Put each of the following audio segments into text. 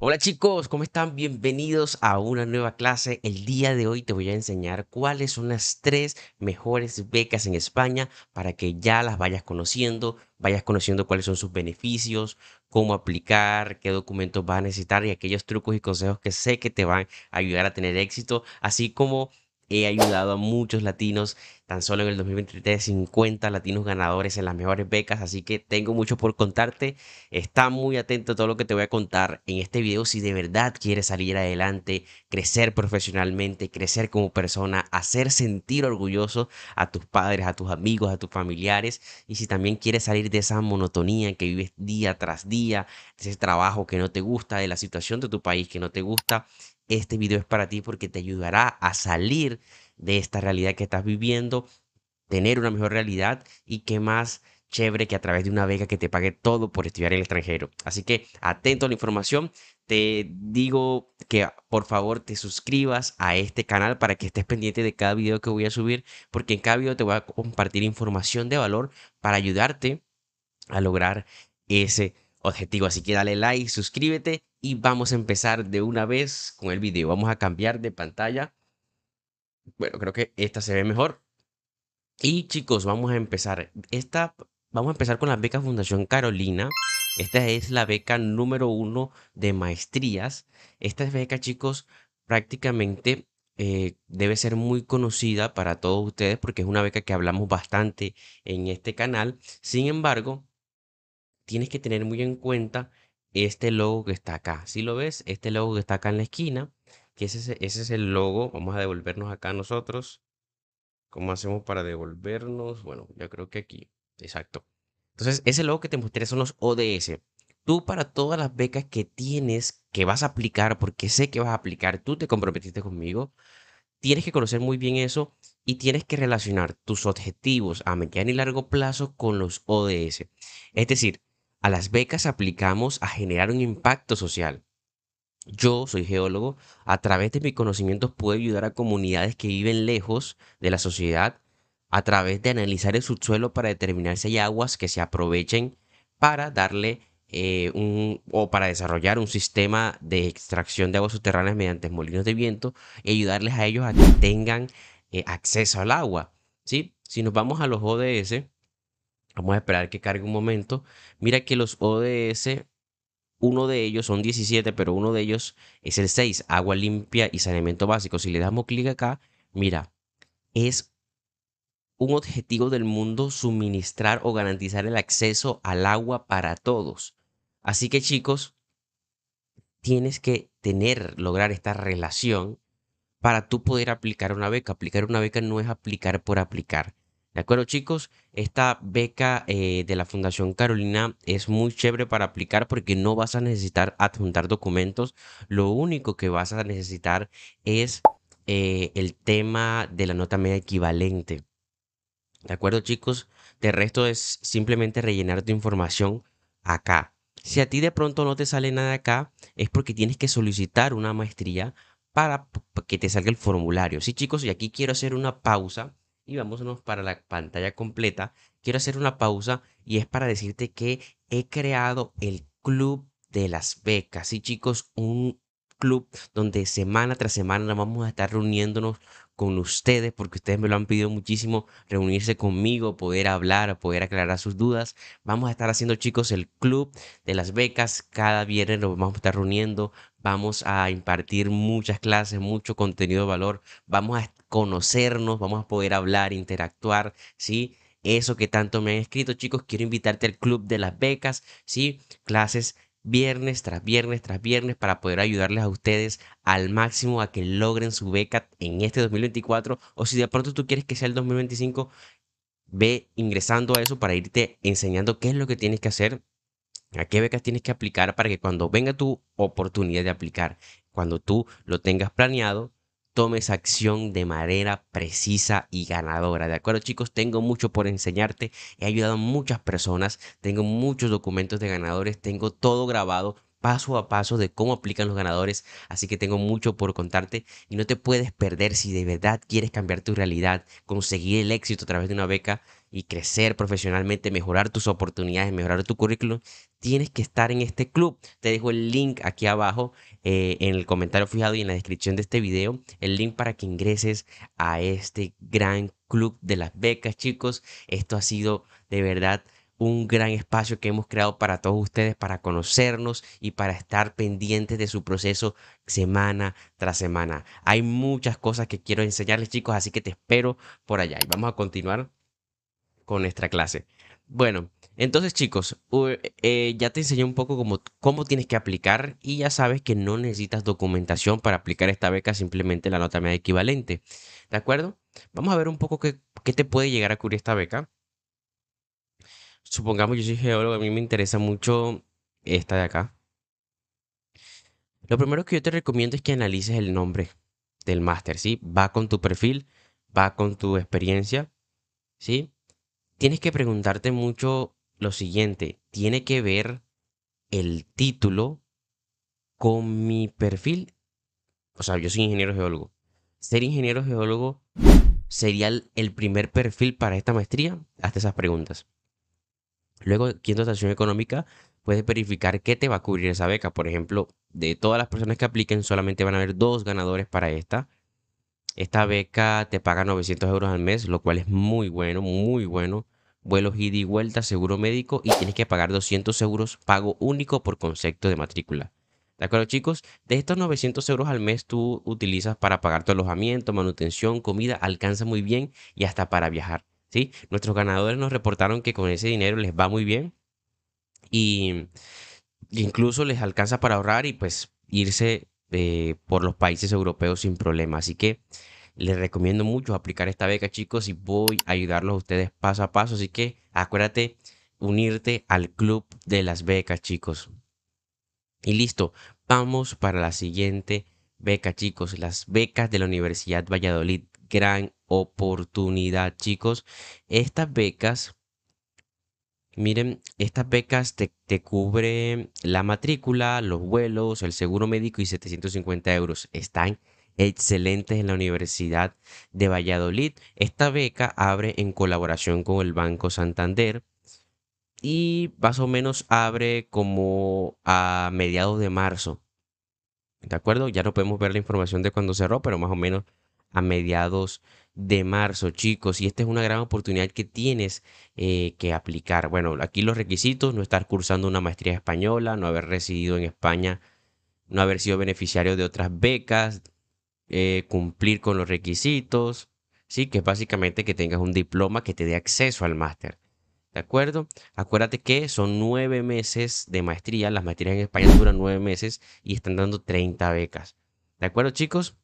Hola chicos, ¿cómo están? Bienvenidos a una nueva clase. El día de hoy te voy a enseñar cuáles son las tres mejores becas en España para que ya las vayas conociendo, vayas conociendo cuáles son sus beneficios, cómo aplicar, qué documentos vas a necesitar y aquellos trucos y consejos que sé que te van a ayudar a tener éxito, así como he ayudado a muchos latinos Tan solo en el 2023, 50 latinos ganadores en las mejores becas, así que tengo mucho por contarte. Está muy atento a todo lo que te voy a contar en este video si de verdad quieres salir adelante, crecer profesionalmente, crecer como persona, hacer sentir orgulloso a tus padres, a tus amigos, a tus familiares y si también quieres salir de esa monotonía en que vives día tras día, de ese trabajo que no te gusta, de la situación de tu país que no te gusta, este video es para ti porque te ayudará a salir de esta realidad que estás viviendo, tener una mejor realidad y qué más chévere que a través de una vega que te pague todo por estudiar en el extranjero. Así que atento a la información, te digo que por favor te suscribas a este canal para que estés pendiente de cada video que voy a subir, porque en cada video te voy a compartir información de valor para ayudarte a lograr ese objetivo. Así que dale like, suscríbete y vamos a empezar de una vez con el video. Vamos a cambiar de pantalla bueno, creo que esta se ve mejor. Y chicos, vamos a empezar. Esta, vamos a empezar con la beca Fundación Carolina. Esta es la beca número uno de maestrías. Esta beca, chicos, prácticamente eh, debe ser muy conocida para todos ustedes porque es una beca que hablamos bastante en este canal. Sin embargo, tienes que tener muy en cuenta este logo que está acá. Si lo ves, este logo que está acá en la esquina ese, es, el logo. Vamos a devolvernos acá nosotros. ¿Cómo hacemos para devolvernos? Bueno, yo creo que aquí. Exacto. Entonces, ese logo que te mostré son los ODS. Tú para todas las becas que tienes, que vas a aplicar, porque sé que vas a aplicar, tú te comprometiste conmigo, tienes que conocer muy bien eso y tienes que relacionar tus objetivos a mediano y largo plazo con los ODS. Es decir, a las becas aplicamos a generar un impacto social. Yo soy geólogo, a través de mis conocimientos puedo ayudar a comunidades que viven lejos de la sociedad a través de analizar el subsuelo para determinar si hay aguas que se aprovechen para darle eh, un, o para desarrollar un sistema de extracción de aguas subterráneas mediante molinos de viento y ayudarles a ellos a que tengan eh, acceso al agua. ¿sí? Si nos vamos a los ODS, vamos a esperar que cargue un momento. Mira que los ODS uno de ellos, son 17, pero uno de ellos es el 6, agua limpia y saneamiento básico. Si le damos clic acá, mira, es un objetivo del mundo suministrar o garantizar el acceso al agua para todos. Así que chicos, tienes que tener, lograr esta relación para tú poder aplicar una beca. Aplicar una beca no es aplicar por aplicar. ¿De acuerdo chicos? Esta beca eh, de la Fundación Carolina es muy chévere para aplicar porque no vas a necesitar adjuntar documentos. Lo único que vas a necesitar es eh, el tema de la nota media equivalente. ¿De acuerdo chicos? De resto es simplemente rellenar tu información acá. Si a ti de pronto no te sale nada acá, es porque tienes que solicitar una maestría para que te salga el formulario. Sí, chicos, y aquí quiero hacer una pausa y vámonos para la pantalla completa, quiero hacer una pausa y es para decirte que he creado el Club de las Becas. Sí, chicos, un Club, donde semana tras semana vamos a estar reuniéndonos con ustedes, porque ustedes me lo han pedido muchísimo, reunirse conmigo, poder hablar, poder aclarar sus dudas. Vamos a estar haciendo, chicos, el club de las becas. Cada viernes nos vamos a estar reuniendo. Vamos a impartir muchas clases, mucho contenido de valor. Vamos a conocernos, vamos a poder hablar, interactuar, ¿sí? Eso que tanto me han escrito, chicos, quiero invitarte al club de las becas, ¿sí? Clases viernes tras viernes tras viernes para poder ayudarles a ustedes al máximo a que logren su beca en este 2024 o si de pronto tú quieres que sea el 2025, ve ingresando a eso para irte enseñando qué es lo que tienes que hacer, a qué becas tienes que aplicar para que cuando venga tu oportunidad de aplicar, cuando tú lo tengas planeado, tomes acción de manera precisa y ganadora. ¿De acuerdo chicos? Tengo mucho por enseñarte. He ayudado a muchas personas. Tengo muchos documentos de ganadores. Tengo todo grabado paso a paso de cómo aplican los ganadores, así que tengo mucho por contarte y no te puedes perder si de verdad quieres cambiar tu realidad, conseguir el éxito a través de una beca y crecer profesionalmente, mejorar tus oportunidades, mejorar tu currículum, tienes que estar en este club. Te dejo el link aquí abajo eh, en el comentario fijado y en la descripción de este video, el link para que ingreses a este gran club de las becas, chicos. Esto ha sido de verdad un gran espacio que hemos creado para todos ustedes, para conocernos y para estar pendientes de su proceso semana tras semana. Hay muchas cosas que quiero enseñarles chicos, así que te espero por allá y vamos a continuar con nuestra clase. Bueno, entonces chicos, eh, ya te enseñé un poco cómo, cómo tienes que aplicar y ya sabes que no necesitas documentación para aplicar esta beca, simplemente la nota media equivalente. ¿De acuerdo? Vamos a ver un poco qué, qué te puede llegar a cubrir esta beca supongamos yo soy geólogo, a mí me interesa mucho esta de acá. Lo primero que yo te recomiendo es que analices el nombre del máster, ¿sí? Va con tu perfil, va con tu experiencia, ¿sí? Tienes que preguntarte mucho lo siguiente, tiene que ver el título con mi perfil. O sea, yo soy ingeniero geólogo. Ser ingeniero geólogo sería el primer perfil para esta maestría. Hazte esas preguntas. Luego, en dotación económica, puedes verificar qué te va a cubrir esa beca. Por ejemplo, de todas las personas que apliquen, solamente van a haber dos ganadores para esta. Esta beca te paga 900 euros al mes, lo cual es muy bueno, muy bueno. Vuelos ida y vuelta, seguro médico y tienes que pagar 200 euros pago único por concepto de matrícula. ¿De acuerdo, chicos? De estos 900 euros al mes tú utilizas para pagar tu alojamiento, manutención, comida, alcanza muy bien y hasta para viajar. Nuestros ganadores nos reportaron que con ese dinero les va muy bien y incluso les alcanza para ahorrar y pues irse eh, por los países europeos sin problema. Así que les recomiendo mucho aplicar esta beca, chicos, y voy a ayudarlos a ustedes paso a paso. Así que acuérdate unirte al club de las becas, chicos. Y listo, vamos para la siguiente beca, chicos, las becas de la Universidad Valladolid gran oportunidad, chicos. Estas becas, miren, estas becas te, cubre la matrícula, los vuelos, el seguro médico y 750 euros. Están excelentes en la Universidad de Valladolid. Esta beca abre en colaboración con el Banco Santander y más o menos abre como a mediados de marzo. ¿De acuerdo? Ya no podemos ver la información de cuando cerró, pero más o menos a mediados de marzo, chicos, y esta es una gran oportunidad que tienes eh, que aplicar. Bueno, aquí los requisitos, no estar cursando una maestría española, no haber residido en España, no haber sido beneficiario de otras becas, eh, cumplir con los requisitos, sí, que es básicamente que tengas un diploma que te dé acceso al máster. ¿De acuerdo? Acuérdate que son nueve meses de maestría. Las maestrías en España duran nueve meses y están dando 30 becas. ¿De acuerdo, chicos?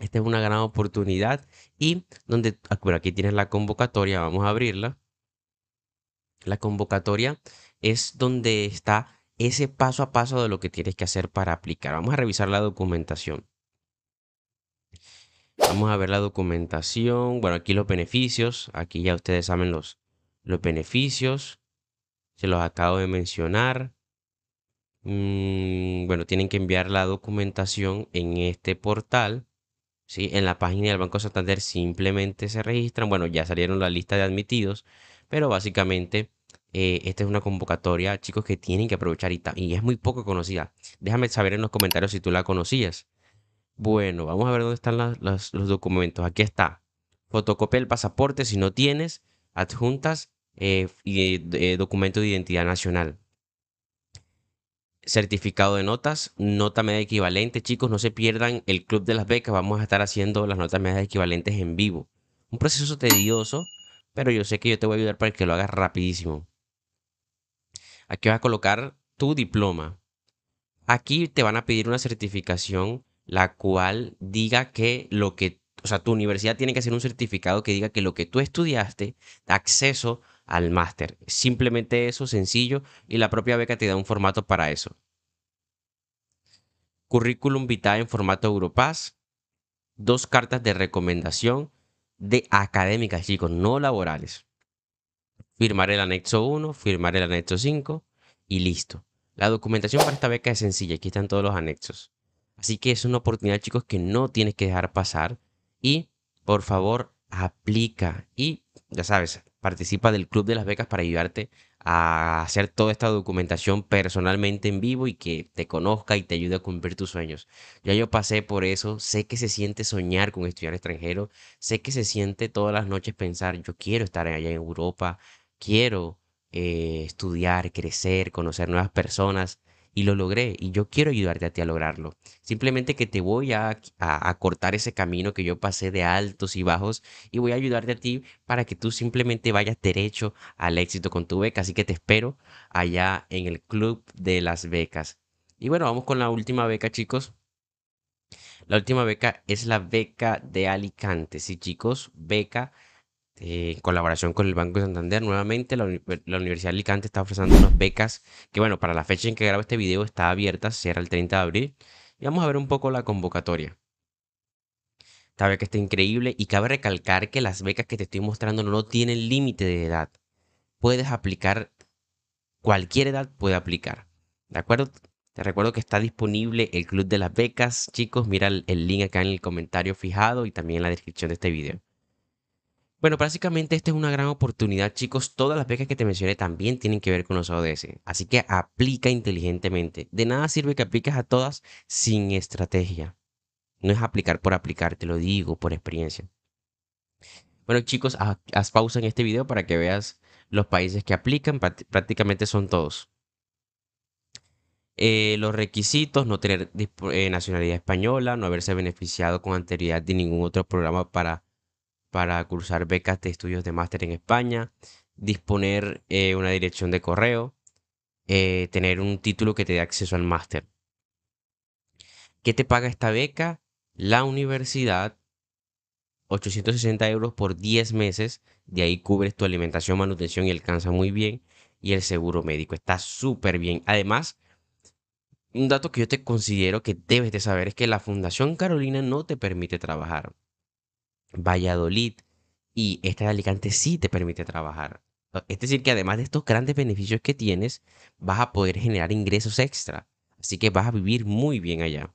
Esta es una gran oportunidad y donde, ah, aquí tienes la convocatoria, vamos a abrirla. La convocatoria es donde está ese paso a paso de lo que tienes que hacer para aplicar. Vamos a revisar la documentación. Vamos a ver la documentación. Bueno, aquí los beneficios. Aquí ya ustedes saben los, los beneficios. Se los acabo de mencionar. Mm, bueno, tienen que enviar la documentación en este portal. En la página del Banco Santander simplemente se registran, bueno, ya salieron la lista de admitidos, pero básicamente eh, esta es una convocatoria, chicos, que tienen que aprovechar y, es muy poco conocida. Déjame saber en los comentarios si tú la conocías. Bueno, vamos a ver dónde están los documentos. Aquí está. Fotocopia del pasaporte si no tienes, adjuntas eh, y eh, documento de identidad nacional certificado de notas, nota media equivalente. Chicos, no se pierdan el Club de las Becas. Vamos a estar haciendo las notas medias equivalentes en vivo. Un proceso tedioso, pero yo sé que yo te voy a ayudar para que lo hagas rapidísimo. Aquí vas a colocar tu diploma. Aquí te van a pedir una certificación la cual diga que lo que, o sea, tu universidad tiene que hacer un certificado que diga que lo que tú estudiaste da acceso al máster. Simplemente eso, sencillo, y la propia beca te da un formato para eso. Currículum vitae en formato Europass, dos cartas de recomendación de académicas, chicos, no laborales. Firmar el anexo 1, firmar el anexo 5 y listo. La documentación para esta beca es sencilla, aquí están todos los anexos. Así que es una oportunidad, chicos, que no tienes que dejar pasar. Y, por favor, aplica. Y, ya sabes, participa del Club de las Becas para ayudarte a hacer toda esta documentación personalmente en vivo y que te conozca y te ayude a cumplir tus sueños. Ya yo pasé por eso, sé que se siente soñar con estudiar extranjero, sé que se siente todas las noches pensar, yo quiero estar allá en Europa, quiero eh, estudiar, crecer, conocer nuevas personas, y lo logré y yo quiero ayudarte a ti a lograrlo. Simplemente que te voy a, a, cortar ese camino que yo pasé de altos y bajos y voy a ayudarte a ti para que tú simplemente vayas derecho al éxito con tu beca. Así que te espero allá en el Club de las Becas. Y bueno, vamos con la última beca, chicos. La última beca es la beca de Alicante. Sí, chicos, beca eh, en colaboración con el Banco de Santander, nuevamente la, Universidad de Alicante está ofreciendo unas becas que, bueno, para la fecha en que grabo este video está abierta, cierra el 30 de abril. Y vamos a ver un poco la convocatoria. Esta que está increíble y cabe recalcar que las becas que te estoy mostrando no tienen límite de edad. Puedes aplicar, cualquier edad puede aplicar. ¿De acuerdo? Te recuerdo que está disponible el Club de las Becas. Chicos, mira el link acá en el comentario fijado y también en la descripción de este video. Bueno, prácticamente esta es una gran oportunidad, chicos. Todas las becas que te mencioné también tienen que ver con los ODS. Así que aplica inteligentemente. De nada sirve que apliques a todas sin estrategia. No es aplicar por aplicar, te lo digo por experiencia. Bueno, chicos, haz, pausa en este video para que veas los países que aplican. Prácticamente son todos. Eh, los requisitos, no tener eh, nacionalidad española, no haberse beneficiado con anterioridad de ningún otro programa para para cursar becas de estudios de máster en España, disponer eh, una dirección de correo, eh, tener un título que te dé acceso al máster. ¿Qué te paga esta beca? La universidad, 860 euros por 10 meses, de ahí cubres tu alimentación, manutención y alcanza muy bien, y el seguro médico está súper bien. Además, un dato que yo te considero que debes de saber es que la Fundación Carolina no te permite trabajar. Valladolid y esta de Alicante sí te permite trabajar. Es decir, que además de estos grandes beneficios que tienes, vas a poder generar ingresos extra. Así que vas a vivir muy bien allá.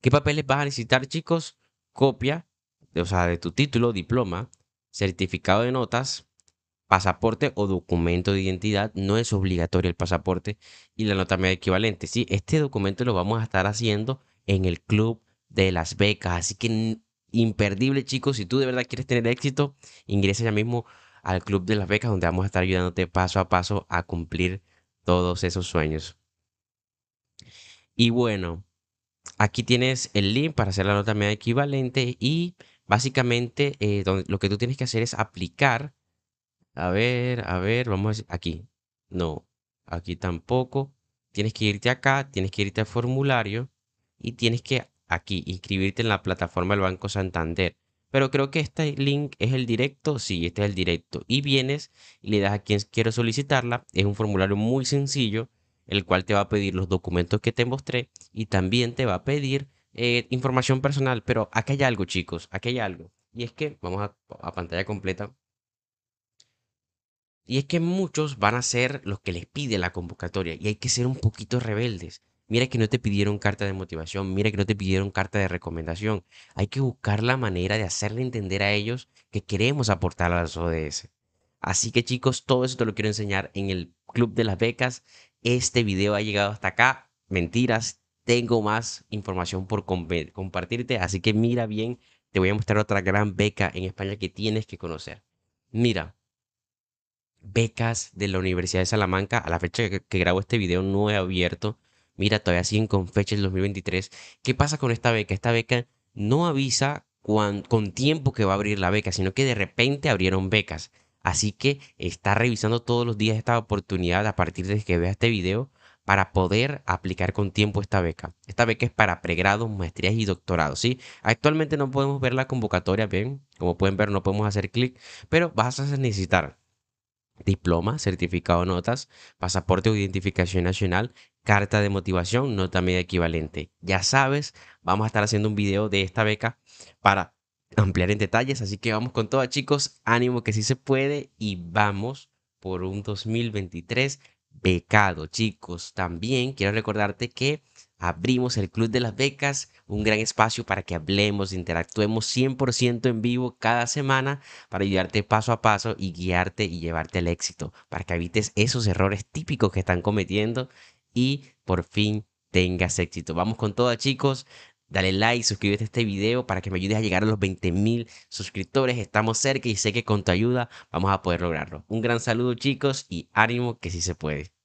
¿Qué papeles vas a necesitar, chicos? Copia, o sea, de tu título, diploma, certificado de notas, pasaporte o documento de identidad. No es obligatorio el pasaporte y la nota media equivalente. ¿sí? Este documento lo vamos a estar haciendo en el club de las becas. Así que imperdible, chicos. Si tú de verdad quieres tener éxito, ingresa ya mismo al Club de las Becas, donde vamos a estar ayudándote paso a paso a cumplir todos esos sueños. Y bueno, aquí tienes el link para hacer la nota media equivalente y básicamente eh, lo que tú tienes que hacer es aplicar. A ver, a ver, vamos aquí. No, aquí tampoco. Tienes que irte acá, tienes que irte al formulario y tienes que aquí, inscribirte en la plataforma del Banco Santander. Pero creo que este link es el directo, sí, este es el directo. Y vienes y le das a quien quiero solicitarla. Es un formulario muy sencillo, el cual te va a pedir los documentos que te mostré y también te va a pedir eh, información personal. Pero aquí hay algo, chicos, aquí hay algo. Y es que, vamos a, a pantalla completa. Y es que muchos van a ser los que les pide la convocatoria y hay que ser un poquito rebeldes. Mira que no te pidieron carta de motivación, mira que no te pidieron carta de recomendación. Hay que buscar la manera de hacerle entender a ellos que queremos aportar a las ODS. Así que chicos, todo eso te lo quiero enseñar en el Club de las Becas. Este video ha llegado hasta acá. Mentiras, tengo más información por compartirte, así que mira bien, te voy a mostrar otra gran beca en España que tienes que conocer. Mira, becas de la Universidad de Salamanca, a la fecha que, que grabo este video no he abierto Mira, todavía siguen con fecha el 2023. ¿Qué pasa con esta beca? Esta beca no avisa con tiempo que va a abrir la beca, sino que de repente abrieron becas. Así que está revisando todos los días esta oportunidad a partir de que vea este video para poder aplicar con tiempo esta beca. Esta beca es para pregrados, maestrías y doctorados, ¿sí? Actualmente no podemos ver la convocatoria, bien? Como pueden ver, no podemos hacer clic, pero vas a necesitar diploma, certificado, notas, pasaporte o identificación nacional, carta de motivación, nota media equivalente. Ya sabes, vamos a estar haciendo un video de esta beca para ampliar en detalles, así que vamos con todo chicos, ánimo que sí se puede y vamos por un 2023 becado chicos. También quiero recordarte que abrimos el Club de las Becas, un gran espacio para que hablemos, interactuemos 100% en vivo cada semana para ayudarte paso a paso y guiarte y llevarte al éxito, para que evites esos errores típicos que están cometiendo y por fin tengas éxito. Vamos con todo chicos. Dale like, suscríbete a este video para que me ayudes a llegar a los 20,000 mil suscriptores. Estamos cerca y sé que con tu ayuda vamos a poder lograrlo. Un gran saludo chicos y ánimo que sí se puede.